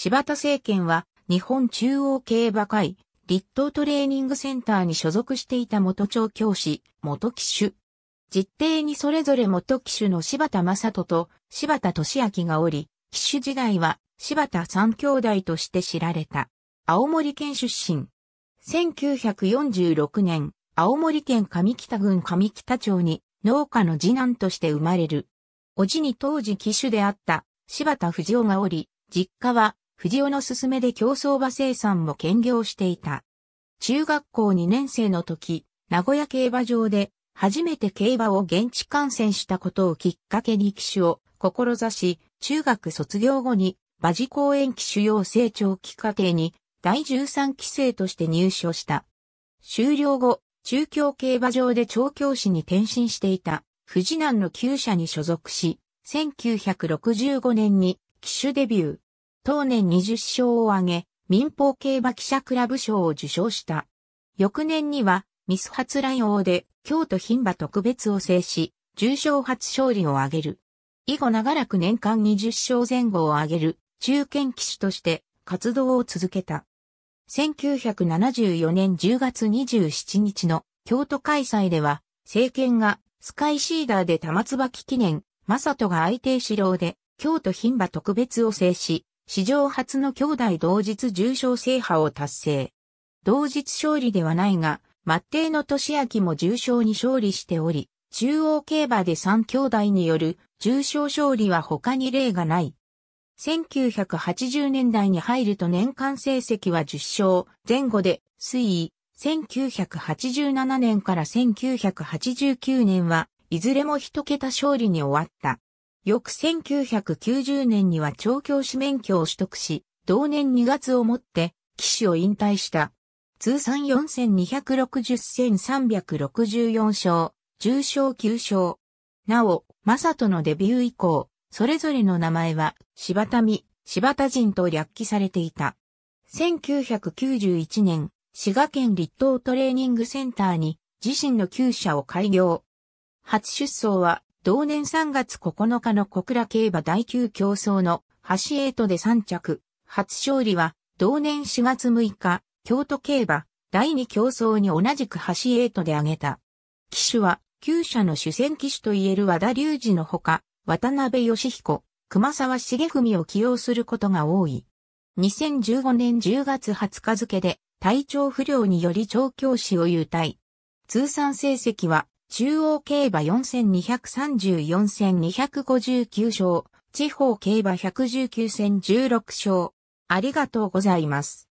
柴田政権は日本中央競馬会立東トレーニングセンターに所属していた元調教師、元騎手。実定にそれぞれ元騎手の柴田正人と柴田俊明がおり、騎手時代は柴田三兄弟として知られた。青森県出身。1946年、青森県上北郡上北町に農家の次男として生まれる。おじに当時騎手であった柴田藤夫がおり、実家は藤尾の勧めで競走馬生産も兼業していた。中学校2年生の時、名古屋競馬場で初めて競馬を現地観戦したことをきっかけに騎手を志し、中学卒業後に馬事公園騎手養成長期課程に第13期生として入所した。終了後、中京競馬場で調教師に転身していた、富士南の旧舎に所属し、1965年に騎手デビュー。当年20勝を挙げ、民放競馬記者クラブ賞を受賞した。翌年には、ミス初来王で、京都牝馬特別を制し、重賞初勝利を挙げる。以後長らく年間20勝前後を挙げる、中堅騎手として活動を続けた。1974年10月27日の京都開催では、政権がスカイシーダーで玉椿記念、正人が相手四郎で京都牝馬特別を制し、史上初の兄弟同日重賞制覇を達成。同日勝利ではないが、末帝の年明も重賞に勝利しており、中央競馬で3兄弟による重賞勝利は他に例がない。1980年代に入ると年間成績は10勝前後で推移、1987年から1989年はいずれも一桁勝利に終わった。翌1990年には調教師免許を取得し、同年2月をもって、騎士を引退した。通算4260 364勝、重賞9勝。なお、正人のデビュー以降、それぞれの名前は、柴田美、柴田人と略記されていた。1991年、滋賀県立東トレーニングセンターに自身の旧社を開業。初出走は同年3月9日の小倉競馬第9競争の橋エイトで3着、初勝利は同年4月6日、京都競馬第2競争に同じく橋エイトで挙げた。騎手は旧社の主戦騎手といえる和田隆二のほか、渡辺義彦、熊沢茂文を起用することが多い。2015年10月20日付で体調不良により調教師を優退。通算成績は中央競馬4234戦259勝、地方競馬119戦16勝。ありがとうございます。